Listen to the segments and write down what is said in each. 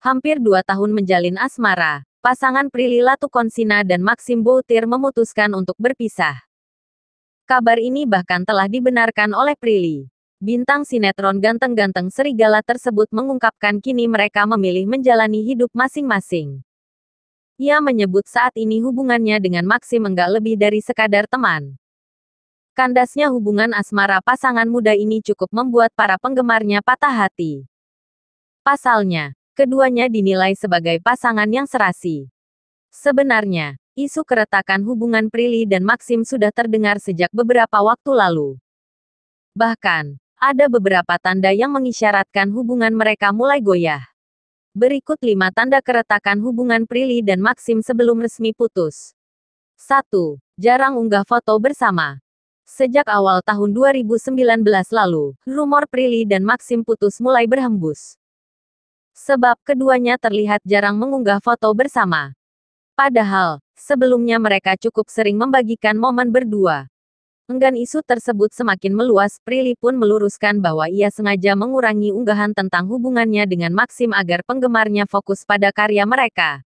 Hampir dua tahun menjalin asmara, pasangan Prilly Latukonsina dan Maxim Boutir memutuskan untuk berpisah. Kabar ini bahkan telah dibenarkan oleh Prilly. Bintang sinetron ganteng-ganteng serigala tersebut mengungkapkan kini mereka memilih menjalani hidup masing-masing. Ia menyebut saat ini hubungannya dengan Maxim enggak lebih dari sekadar teman. Kandasnya hubungan asmara pasangan muda ini cukup membuat para penggemarnya patah hati. Pasalnya, keduanya dinilai sebagai pasangan yang serasi. Sebenarnya, isu keretakan hubungan Prilly dan Maxim sudah terdengar sejak beberapa waktu lalu. Bahkan, ada beberapa tanda yang mengisyaratkan hubungan mereka mulai goyah. Berikut lima tanda keretakan hubungan Prilly dan Maxim sebelum resmi putus. 1. Jarang unggah foto bersama. Sejak awal tahun 2019 lalu, rumor Prilly dan Maxim putus mulai berhembus. Sebab keduanya terlihat jarang mengunggah foto bersama. Padahal, sebelumnya mereka cukup sering membagikan momen berdua. Enggan isu tersebut semakin meluas, Prilly pun meluruskan bahwa ia sengaja mengurangi unggahan tentang hubungannya dengan Maxim agar penggemarnya fokus pada karya mereka.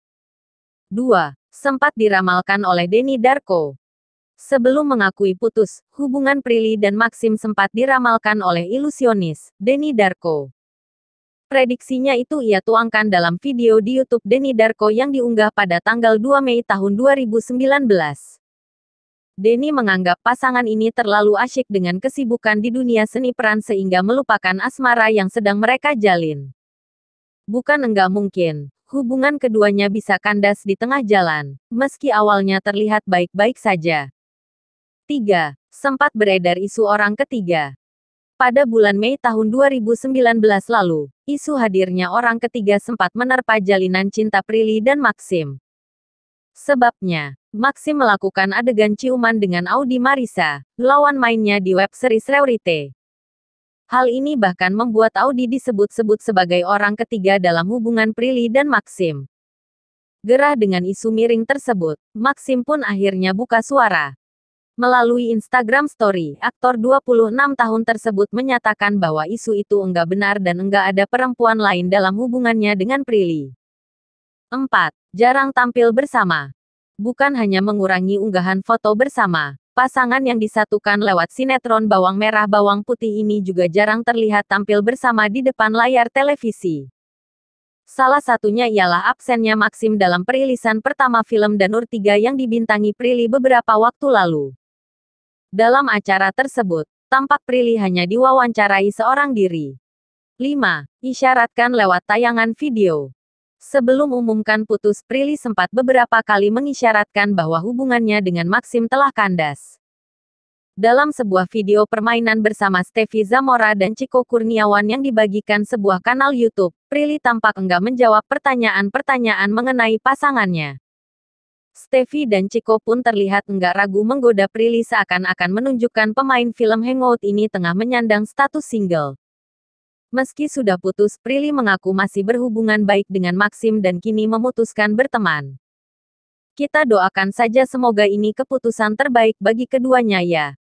2. Sempat diramalkan oleh Denny Darko. Sebelum mengakui putus, hubungan Prilly dan Maxim sempat diramalkan oleh ilusionis, Denny Darko. Prediksinya itu ia tuangkan dalam video di YouTube Denny Darko yang diunggah pada tanggal 2 Mei tahun 2019. Denny menganggap pasangan ini terlalu asyik dengan kesibukan di dunia seni peran sehingga melupakan asmara yang sedang mereka jalin. Bukan enggak mungkin, hubungan keduanya bisa kandas di tengah jalan, meski awalnya terlihat baik-baik saja. 3. Sempat beredar isu orang ketiga, pada bulan Mei tahun 2019 lalu, isu hadirnya orang ketiga sempat menerpa jalinan cinta Prilly dan Maxim. Sebabnya, Maxim melakukan adegan ciuman dengan Audi Marisa, lawan mainnya di web series Reurite. Hal ini bahkan membuat Audi disebut-sebut sebagai orang ketiga dalam hubungan Prilly dan Maxim. Gerah dengan isu miring tersebut, Maxim pun akhirnya buka suara, Melalui Instagram Story, aktor 26 tahun tersebut menyatakan bahwa isu itu enggak benar dan enggak ada perempuan lain dalam hubungannya dengan Prilly. 4. Jarang tampil bersama. Bukan hanya mengurangi unggahan foto bersama, pasangan yang disatukan lewat sinetron Bawang Merah Bawang Putih ini juga jarang terlihat tampil bersama di depan layar televisi. Salah satunya ialah absennya Maxim dalam perilisan pertama film Danur 3 yang dibintangi Prilly beberapa waktu lalu. Dalam acara tersebut, tampak Prilly hanya diwawancarai seorang diri. 5. Isyaratkan lewat tayangan video. Sebelum umumkan putus, Prilly sempat beberapa kali mengisyaratkan bahwa hubungannya dengan Maxim telah kandas. Dalam sebuah video permainan bersama Stevi Zamora dan Ciko Kurniawan yang dibagikan sebuah kanal YouTube, Prilly tampak enggak menjawab pertanyaan-pertanyaan mengenai pasangannya. Stevie dan Chico pun terlihat enggak ragu menggoda Prilly seakan-akan menunjukkan pemain film Hangout ini tengah menyandang status single. Meski sudah putus, Prilly mengaku masih berhubungan baik dengan Maxim dan kini memutuskan berteman. Kita doakan saja semoga ini keputusan terbaik bagi keduanya ya.